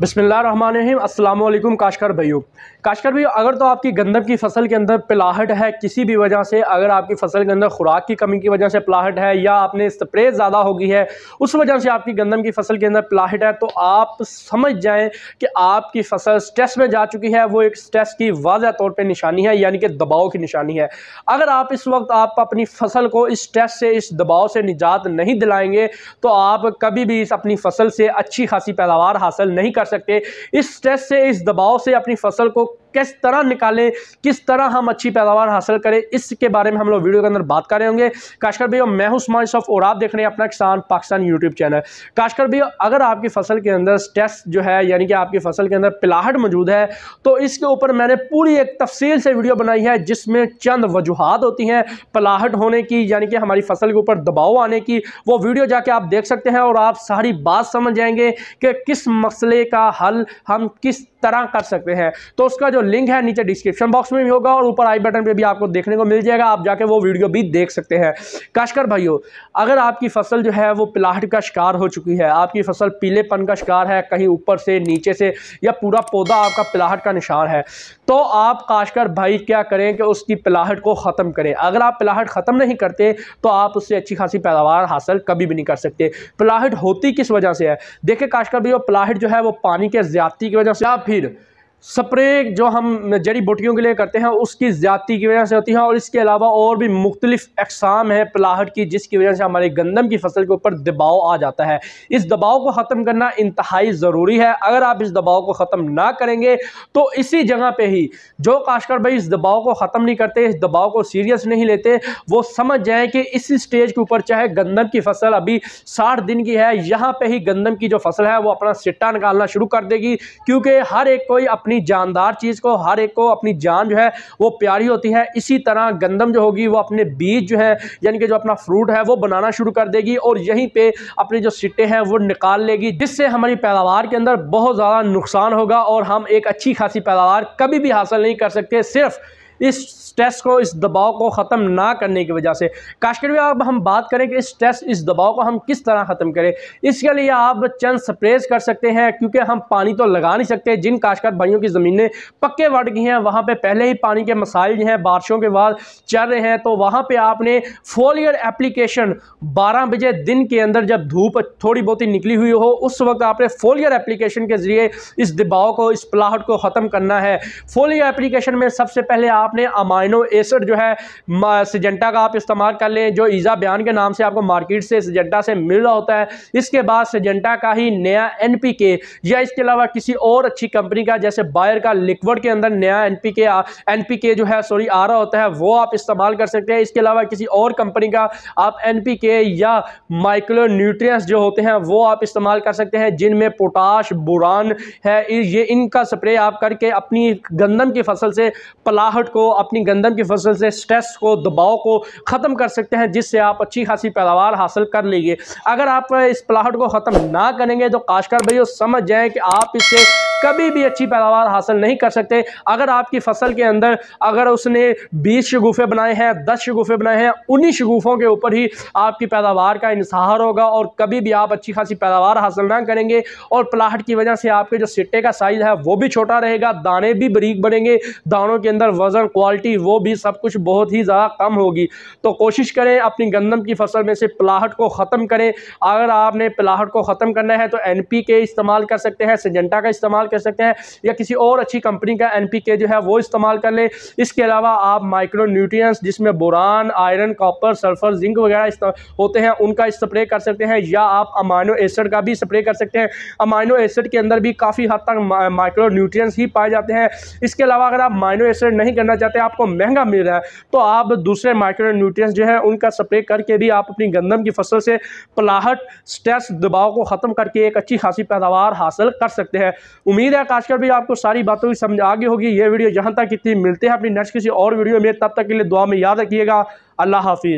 बसमिल्लाम अल्लाम काशकर भैया काशकर भैया अगर तो आपकी गंदम की फसल के अंदर पिलाहट है किसी भी वजह से अगर आपकी फसल के अंदर खुराक की कमी की वजह से पिलाहट है या आपने स्प्रे ज़्यादा हो गई है उस वजह से आपकी गंदम की फसल के अंदर पिलाहट है तो आप समझ जाएँ कि आपकी फसल स्ट्रेस में जा चुकी है वो एक स्ट्रेस की वाजह तौर पर निशानी है यानी कि दबाव की निशानी है अगर आप इस वक्त आप अपनी फसल को इस स्ट्रेस से इस दबाव से निजात नहीं दिलाएंगे तो आप कभी भी इस अपनी फसल से अच्छी खासी पैदावार हासिल नहीं कर सकते इस स्ट्रेस से इस दबाव से अपनी फसल को किस तरह निकालें किस तरह हम अच्छी पैदावार हासिल करें इसके बारे में हम लोग वीडियो के अंदर बात कर रहे होंगे काशकर भैया मैं उस्मान शफ और आप देख रहे हैं अपना किसान पाकिस्तान यूट्यूब चैनल काशकर भैया अगर आपकी फसल के अंदर स्ट्रेस जो है यानी कि आपकी फसल के अंदर पिलाहट मौजूद है तो इसके ऊपर मैंने पूरी एक तफसील से वीडियो बनाई है जिसमें चंद वजूहत होती हैं पलाहट होने की यानी कि हमारी फसल के ऊपर दबाव आने की वो वीडियो जाके आप देख सकते हैं और आप सारी बात समझ जाएंगे कि किस मसले का हल हम किस तरह कर सकते हैं तो उसका जो लिंक है नीचे डिस्क्रिप्शन बॉक्स में भी होगा और ऊपर आई बटन पे भी आपको देखने को मिल जाएगा आप जाके वो वीडियो भी देख सकते हैं काशकर भाइयों अगर आपकी फसल जो है वो पिलाहट का शिकार हो चुकी है आपकी फसल पीलेपन का शिकार है कहीं ऊपर से नीचे से या पूरा पौधा आपका प्लाहट का निशान है तो आप काशकर भाई क्या करें कि उसकी प्लाहट को ख़त्म करें अगर आप प्लाहट ख़त्म नहीं करते तो आप उससे अच्छी खासी पैदावार हासिल कभी भी नहीं कर सकते प्लाहट होती किस वजह से है देखिए काशकर भाई वो पिलाहट जो है वो पानी के ज़्यादती की वजह से या फिर स्प्रे जो हम जड़ी बूटियों के लिए करते हैं उसकी ज़्यादा की वजह से होती है और इसके अलावा और भी मुख्तलिफ़ अकसाम है प्लाहट की जिसकी वजह से हमारी गंदम की फसल के ऊपर दबाव आ जाता है इस दबाव को ख़त्म करना इंतहाई ज़रूरी है अगर आप इस दबाव को ख़त्म ना करेंगे तो इसी जगह पर ही जो काशकर भाई इस दबाव को ख़त्म नहीं करते इस दबाव को सीरियस नहीं लेते वो समझ जाएँ कि इस स्टेज के ऊपर चाहे गंदम की फसल अभी साठ दिन की है यहाँ पर ही गंदम की जो फसल है वो अपना सिट्टा निकालना शुरू कर देगी क्योंकि हर एक कोई अपने अपनी जानदार चीज़ को हर एक को अपनी जान जो है वो प्यारी होती है इसी तरह गंदम जो होगी वो अपने बीज जो है यानी कि जो अपना फ्रूट है वो बनाना शुरू कर देगी और यहीं पर अपने जो सिट्टे हैं वो निकाल लेगी जिससे हमारी पैदावार के अंदर बहुत ज़्यादा नुकसान होगा और हम एक अच्छी खासी पैदावार कभी भी हासिल नहीं कर सकते सिर्फ इस स्ट्रेस को इस दबाव को ख़त्म ना करने की वजह से काशकर में अब हम बात करें कि इस स्ट्रेस इस दबाव को हम किस तरह ख़त्म करें इसके लिए आप चंद स्प्रेज कर सकते हैं क्योंकि हम पानी तो लगा नहीं सकते जिन काशकर भाइयों की ज़मीनें पक्के वट गई हैं वहाँ पर पहले ही पानी के मसाइल जो हैं बारिशों के बाद चल रहे हैं तो वहाँ पर आपने फोलियर एप्लीकेशन बारह बजे दिन के अंदर जब धूप थोड़ी बहुत ही निकली हुई हो उस वक्त आपने फोलियर एप्लीकेशन के ज़रिए इस दबाव को इस प्लाहट को ख़त्म करना है फोलियर एप्लीकेशन में सबसे पहले आप आपने अमाइनो एसड जो है सिजेंटा का आप इस्तेमाल कर लें जो ईज़ा बयान के नाम से आपको मार्केट से सिजेंटा से मिल रहा होता है इसके बाद सिजेंटा का ही नया एन या इसके अलावा किसी और अच्छी कंपनी का जैसे बायर का लिक्विड के अंदर नया एन पी के जो है सॉरी आ रहा होता है वो आप इस्तेमाल कर सकते हैं इसके अलावा किसी और कंपनी का आप एन या माइक्रो न्यूट्रिएंट्स जो होते हैं वो आप इस्तेमाल कर सकते हैं जिनमें पोटाश बुरान है ये इनका स्प्रे आप करके अपनी गंदम की फसल से पलाहट को अपनी गंदम की फसल से स्ट्रेस को दबाव को ख़त्म कर सकते हैं जिससे आप अच्छी खासी पैदावार हासिल कर लीजिए अगर आप इस प्लाट को ख़त्म ना करेंगे तो काशकार भैया समझ जाएँ कि आप इससे कभी भी अच्छी पैदावार हासिल नहीं कर सकते अगर आपकी फसल के अंदर अगर उसने बीस शगुफे बनाए हैं दस शगुफे बनाए हैं उन्हीं शगुफों के ऊपर ही आपकी पैदावार का इंसार होगा और कभी भी आप अच्छी खासी पैदावार हासिल ना करेंगे और प्लाट की वजह से आपके जो सिट्टे का साइज़ है वो भी छोटा रहेगा दाने भी बरीक बनेंगे दानों के अंदर वज़न क्वालिटी वो भी सब कुछ बहुत ही ज़्यादा कम होगी तो कोशिश करें अपनी गंदम की फसल में से प्लाहट को ख़त्म करें अगर आपने प्लाहट को ख़त्म करना है तो एन के इस्तेमाल कर सकते हैं सजेंटा का इस्तेमाल कर सकते हैं या किसी और अच्छी कंपनी का एन जो है वो इस्तेमाल कर लें इसके अलावा आप माइक्रो न्यूट्रियस जिसमें boron iron copper sulphur zinc वगैरह होते हैं उनका स्प्रे कर सकते हैं या आप अमाइनो एसिड का भी स्प्रे कर सकते हैं अमाइनो एसिड के अंदर भी काफ़ी हद तक माइक्रो न्यूट्रियस ही पाए जाते हैं इसके अलावा अगर आप माइनो एसिड नहीं करना चाहते आपको महंगा मिल रहा है तो आप दूसरे माइक्रो न्यूट्रियस जो है उनका स्प्रे करके भी आप अपनी गंदम की फसल से प्लाहट स्ट्रेस दबाव को ख़त्म करके एक अच्छी खासी पैदावार हासिल कर सकते हैं उम्मीद है काशकर भी आपको सारी बातों की समझ आगे होगी ये वीडियो जहां तक इतनी मिलते हैं अपनी नेक्स्ट किसी और वीडियो में तब तक के लिए दुआ में याद रखिएगा अल्लाह हाफिज़